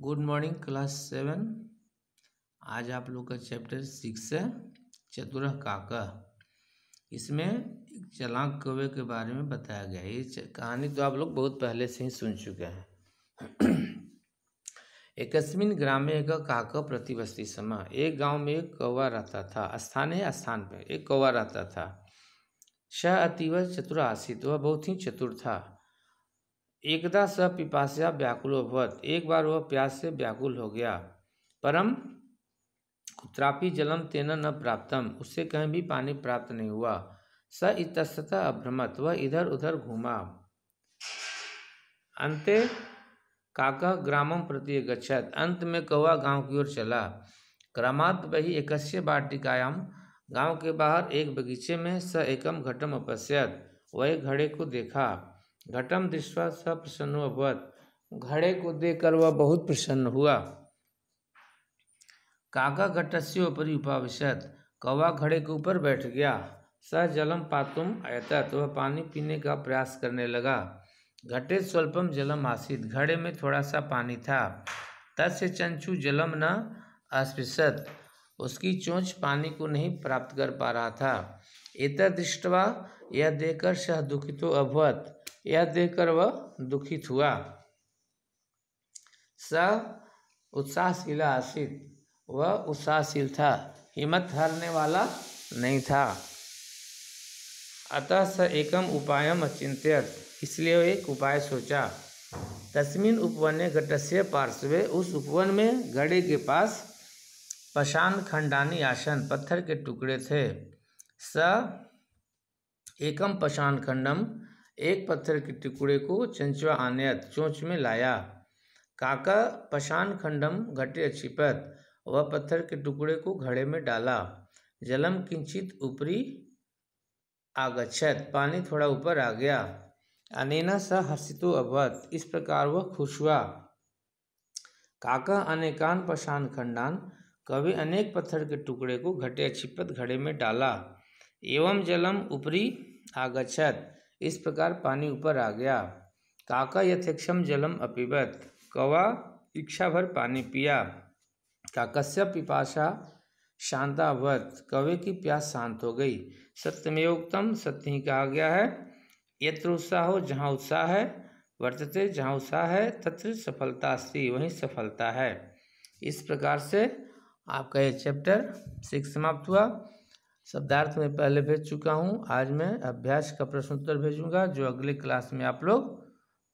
good morning class seven आज आप लोग का चैप्टर सिक्स है चतुरह काका इसमें एक चलाक कौवे के बारे में बताया गया है ये कहानी तो आप लोग बहुत पहले से ही सुन चुके हैं एकस्मिन ग्राम में एक काका प्रतिवस्ती समय एक गांव में एक कौवा रहता था स्थान है स्थान पर एक कौवा रहता था शाह अतीव चतुर आशित वह बहुत ही चतुर था एकदा स पिपास्या अभवत एक बार वह प्यास से व्याकुल हो गया परम कुत्रापि जलम तेना न प्राप्तम उससे कहीं भी पानी प्राप्त नहीं हुआ स इतस्तः अभ्रमत वह इधर उधर घूमा अंते काका ग्रामम प्रति गच्छत अंत में कौआ गांव की ओर चला क्रमात् वही एकस्य बाटिकायाम गांव के बाहर एक बगीचे में स एकम घटम अपस्यत वह घड़े को देखा घटम दृष्टवा स प्रसन्न अभवत घड़े को देखकर वह बहुत प्रसन्न हुआ काका घटस्य ऊपर उपावशत कौवा घड़े के ऊपर बैठ गया स जलम पातुम तो वह पानी पीने का प्रयास करने लगा घटे स्वल्पम जलम आसित घड़े में थोड़ा सा पानी था तस्य चंचु जलम न अस्पृशत उसकी चोंच पानी को नहीं प्राप्त कर पा रहा था इतर दृष्टवा यह देखकर सह दुखित अभवत यह देखकर वह दुखित हुआ स उत्साहशील आसित वह उत्साहशील था हिम्मत हारने वाला नहीं था अतः स एकम उपायम अचिंत्यत इसलिए एक उपाय सोचा तस्मिन उपवने घटस्य पार्श्वे उस उपवन में घड़े के पास पशान खंडानी आसन पत्थर के टुकड़े थे स एकम पशान खंडम एक पत्थर के टुकड़े को चंचवा आनयत चोंच में लाया काका पशान खंडम घटे अक्षिपत वह पत्थर के टुकड़े को घड़े में डाला जलम किंचित ऊपरी आगछत पानी थोड़ा ऊपर आ गया अनेना स हर्षितो अभवत इस प्रकार वह खुश हुआ काका अनेकान पशान खंडान कभी अनेक पत्थर के टुकड़े को घटे अक्षिपत घड़े में डाला एवं जलम ऊपरी आगछत इस प्रकार पानी ऊपर आ गया काका यथेक्षम जलम अपिबत कौवा इच्छा भर पानी पिया काकस्य पिपाशा शांतावत कवे की प्यास शांत हो गई उत्तम सत्य ही कहा गया है यत्र उत्साह हो जहाँ उत्साह है वर्तते जहाँ उत्साह है तत्र सफलता अस्ती वहीं सफलता है इस प्रकार से आपका यह चैप्टर सिक्स समाप्त हुआ शब्दार्थ में पहले भेज चुका हूँ आज मैं अभ्यास का प्रश्न उत्तर भेजूँगा जो अगले क्लास में आप लोग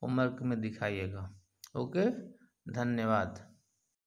होमवर्क में दिखाइएगा ओके धन्यवाद